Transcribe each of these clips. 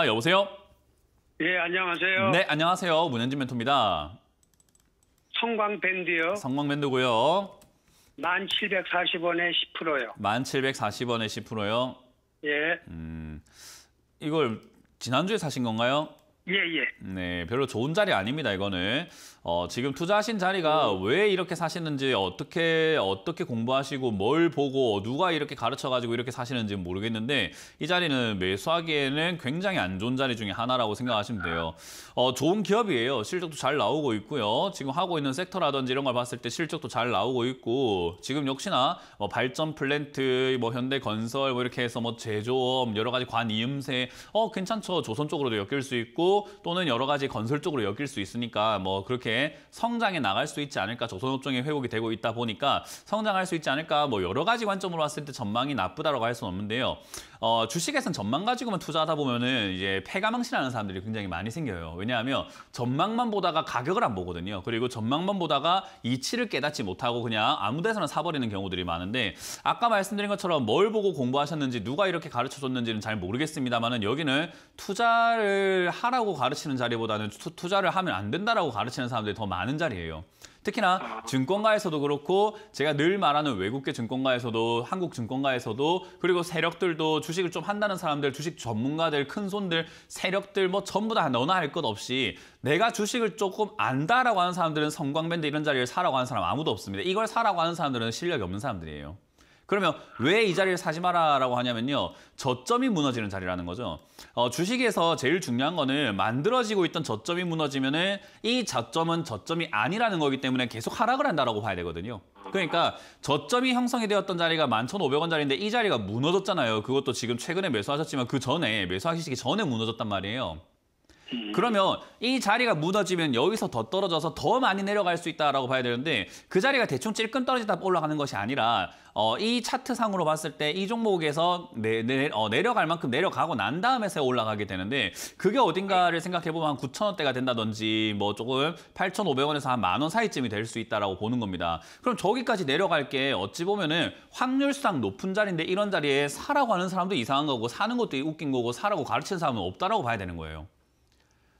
아, 여보세요? 예, 안녕하세요. 네, 안녕하세요. 문현진 멘토입니다. 성광밴드요. 성광밴드고요. 1740원에 10%요. 1740원에 10%요? 예. 음, 이걸 지난주에 사신 건가요? 예, 예. 네, 별로 좋은 자리 아닙니다, 이거는. 어, 지금 투자하신 자리가 왜 이렇게 사시는지, 어떻게, 어떻게 공부하시고, 뭘 보고, 누가 이렇게 가르쳐가지고 이렇게 사시는지 모르겠는데, 이 자리는 매수하기에는 굉장히 안 좋은 자리 중에 하나라고 생각하시면 돼요. 어, 좋은 기업이에요. 실적도 잘 나오고 있고요. 지금 하고 있는 섹터라든지 이런 걸 봤을 때 실적도 잘 나오고 있고, 지금 역시나 뭐 발전 플랜트, 뭐 현대 건설, 뭐 이렇게 해서 뭐 제조업, 여러 가지 관이음새, 어, 괜찮죠. 조선 쪽으로도 엮일 수 있고, 또는 여러 가지 건설 쪽으로 엮일 수 있으니까 뭐 그렇게 성장해 나갈 수 있지 않을까 조선업종의 회복이 되고 있다 보니까 성장할 수 있지 않을까 뭐 여러 가지 관점으로 봤을 때 전망이 나쁘다라고 할 수는 없는데요. 어, 주식에선 전망 가지고만 투자하다 보면은 이제 폐가망신하는 사람들이 굉장히 많이 생겨요. 왜냐하면 전망만 보다가 가격을 안 보거든요. 그리고 전망만 보다가 이치를 깨닫지 못하고 그냥 아무 데서나 사버리는 경우들이 많은데 아까 말씀드린 것처럼 뭘 보고 공부하셨는지 누가 이렇게 가르쳐줬는지는 잘 모르겠습니다만은 여기는 투자를 하라고 투자라고 가르치는 자리보다는 투, 자를 하면 안 된다라고 가르치는 사람들이 더 많은 자리예요. 특히나 증권가에서도 그렇고 제가 늘 말하는 외국계 증권가에서도 한국 증권가에서도 그리고 세력들도 주식을 좀 한다는 사람들, 주식 전문가들, 큰손들, 세력들 뭐 전부 다 너나 할 것 없이 내가 주식을 조금 안다라고 하는 사람들은 성광밴드 이런 자리를 사라고 하는 사람 아무도 없습니다. 이걸 사라고 하는 사람들은 실력이 없는 사람들이에요. 그러면 왜 이 자리를 사지 마라라고 하냐면요. 저점이 무너지는 자리라는 거죠. 어, 주식에서 제일 중요한 거는 만들어지고 있던 저점이 무너지면은 이 저점은 저점이 아니라는 거기 때문에 계속 하락을 한다고 봐야 되거든요. 그러니까 저점이 형성이 되었던 자리가 1 1 5 0 0 원짜리인데이 자리가 무너졌잖아요. 그것도 지금 최근에 매수하셨지만 그 전에 매수하시기 전에 무너졌단 말이에요. 음. 그러면 이 자리가 무너지면 여기서 더 떨어져서 더 많이 내려갈 수 있다라고 봐야 되는데 그 자리가 대충 찔끔 떨어지다 올라가는 것이 아니라 어, 이 차트상으로 봤을 때 이 종목에서 내, 내, 어, 내려갈 만큼 내려가고 난 다음에서 올라가게 되는데 그게 어딘가를 생각해보면 한9천원대가 된다든지 뭐 조금 8,500원에서 한 만원 사이쯤이 될 수 있다라고 보는 겁니다. 그럼 저기까지 내려갈 게 어찌 보면은 확률상 높은 자리인데 이런 자리에 사라고 하는 사람도 이상한 거고 사는 것도 웃긴 거고 사라고 가르치는 사람은 없다라고 봐야 되는 거예요.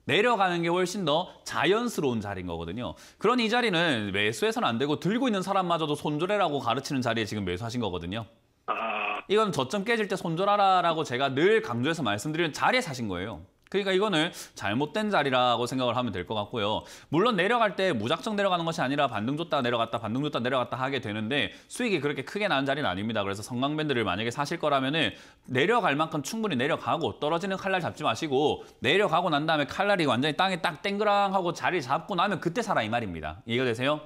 내려가는 게 훨씬 더 자연스러운 자리인 거거든요. 그런 이 자리는 매수해서는 안 되고 들고 있는 사람마저도 손절해라고 가르치는 자리에 지금 매수하신 거거든요. 아. 이건 저점 깨질 때 손절하라라고 제가 늘 강조해서 말씀드리는 자리에 사신 거예요. 그러니까 이거는 잘못된 자리라고 생각을 하면 될 것 같고요. 물론 내려갈 때 무작정 내려가는 것이 아니라 반등 줬다 내려갔다 반등 줬다 내려갔다 하게 되는데 수익이 그렇게 크게 나는 자리는 아닙니다. 그래서 성광밴드를 만약에 사실 거라면 은 내려갈 만큼 충분히 내려가고 떨어지는 칼날 잡지 마시고 내려가고 난 다음에 칼날이 완전히 땅에 딱 땡그랑하고 자리 잡고 나면 그때 사라 이 말입니다. 이해가 되세요?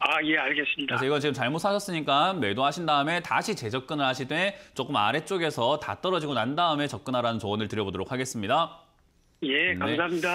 아, 예, 알겠습니다. 그래서 이거 지금 잘못 사셨으니까 매도하신 다음에 다시 재접근을 하시되 조금 아래쪽에서 다 떨어지고 난 다음에 접근하라는 조언을 드려보도록 하겠습니다. 예, 네. 감사합니다. 네.